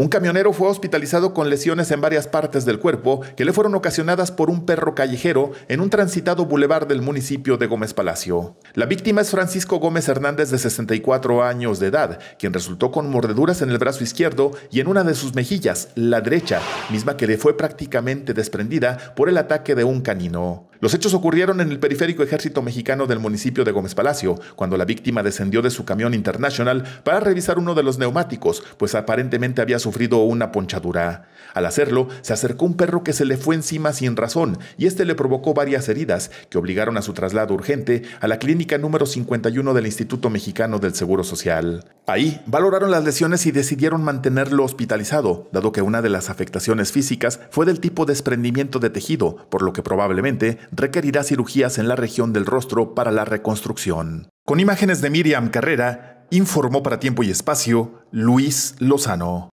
Un camionero fue hospitalizado con lesiones en varias partes del cuerpo que le fueron ocasionadas por un perro callejero en un transitado bulevar del municipio de Gómez Palacio. La víctima es Francisco Gómez Hernández de 64 años de edad, quien resultó con mordeduras en el brazo izquierdo y en una de sus mejillas, la derecha, misma que le fue prácticamente desprendida por el ataque de un canino. Los hechos ocurrieron en el periférico ejército mexicano del municipio de Gómez Palacio, cuando la víctima descendió de su camión internacional para revisar uno de los neumáticos, pues aparentemente había sufrido una ponchadura. Al hacerlo, se acercó un perro que se le fue encima sin razón y este le provocó varias heridas que obligaron a su traslado urgente a la clínica número 51 del Instituto Mexicano del Seguro Social. Ahí valoraron las lesiones y decidieron mantenerlo hospitalizado, dado que una de las afectaciones físicas fue del tipo desprendimiento de tejido, por lo que probablemente requerirá cirugías en la región del rostro para la reconstrucción. Con imágenes de Miriam Carrera, informó para tiempo y espacio Luis Lozano.